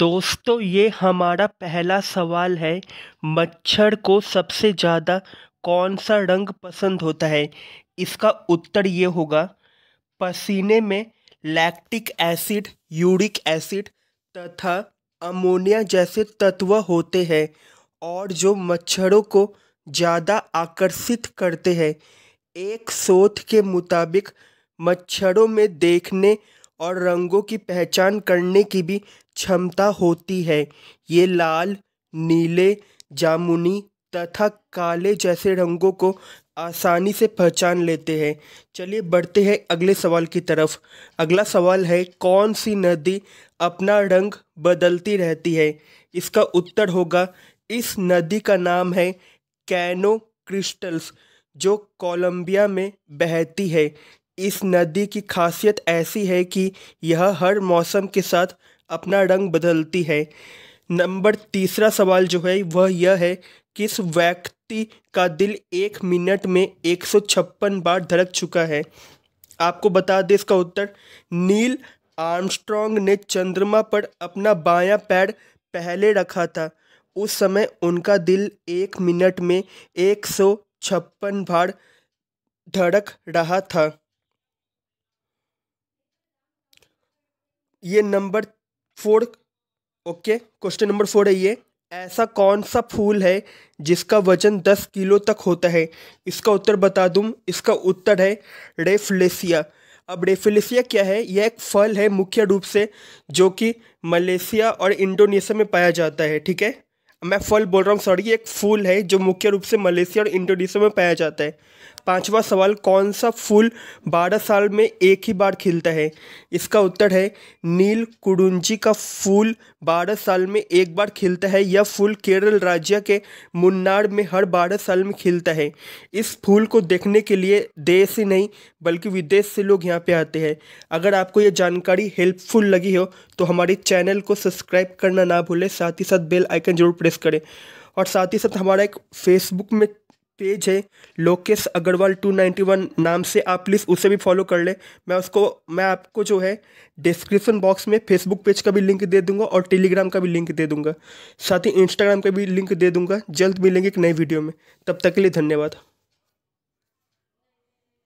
दोस्तों ये हमारा पहला सवाल है मच्छर को सबसे ज़्यादा कौन सा रंग पसंद होता है इसका उत्तर ये होगा पसीने में लैक्टिक एसिड यूरिक एसिड तथा अमोनिया जैसे तत्व होते हैं और जो मच्छरों को ज़्यादा आकर्षित करते हैं एक शोध के मुताबिक मच्छरों में देखने और रंगों की पहचान करने की भी क्षमता होती है ये लाल नीले जामुनी तथा काले जैसे रंगों को आसानी से पहचान लेते हैं चलिए बढ़ते हैं अगले सवाल की तरफ अगला सवाल है कौन सी नदी अपना रंग बदलती रहती है इसका उत्तर होगा इस नदी का नाम है कैनो क्रिस्टल्स जो कोलंबिया में बहती है इस नदी की खासियत ऐसी है कि यह हर मौसम के साथ अपना रंग बदलती है नंबर तीसरा सवाल जो है वह यह है किस व्यक्ति का दिल एक मिनट में एक सौ छप्पन बार धड़क चुका है आपको बता दें इसका उत्तर नील आर्मस्ट्रॉन्ग ने चंद्रमा पर अपना बायां पैर पहले रखा था उस समय उनका दिल एक मिनट में एक सौ छप्पन बार धड़क रहा था ये number four okay question number four है ये ऐसा कौन सा फूल है जिसका वजन दस किलो तक होता है इसका उत्तर बता दूँ इसका उत्तर है रेफलेसिया अब रेफलेसिया क्या है यह एक फल है मुख्य रूप से जो कि मलेशिया और इंडोनेशिया में पाया जाता है ठीक है मैं फल बोल रहा हूँ सॉरी एक फूल है जो मुख्य रूप से मलेशिया और इंडोनेशिया में पाया जाता है पांचवा सवाल कौन सा फूल बारह साल में एक ही बार खिलता है इसका उत्तर है नील कुडुंजी का फूल बारह साल में एक बार खिलता है यह फूल केरल राज्य के मुन्नार में हर बारह साल में खिलता है इस फूल को देखने के लिए देश ही नहीं बल्कि विदेश से लोग यहाँ पे आते हैं अगर आपको यह जानकारी हेल्पफुल लगी हो तो हमारे चैनल को सब्सक्राइब करना ना भूलें साथ ही साथ बेल आइकन जरूर प्रेस करें और साथ ही साथ हमारा एक फेसबुक में पेज है Lokesh Agarwal two ninety one नाम से आप प्लीज़ उसे भी फॉलो कर ले मैं उसको मैं आपको जो है डिस्क्रिप्शन बॉक्स में फेसबुक पेज का भी लिंक दे दूंगा और टेलीग्राम का भी लिंक दे दूंगा साथ ही इंस्टाग्राम का भी लिंक दे दूंगा जल्द मिलेंगे एक नई वीडियो में तब तक के लिए धन्यवाद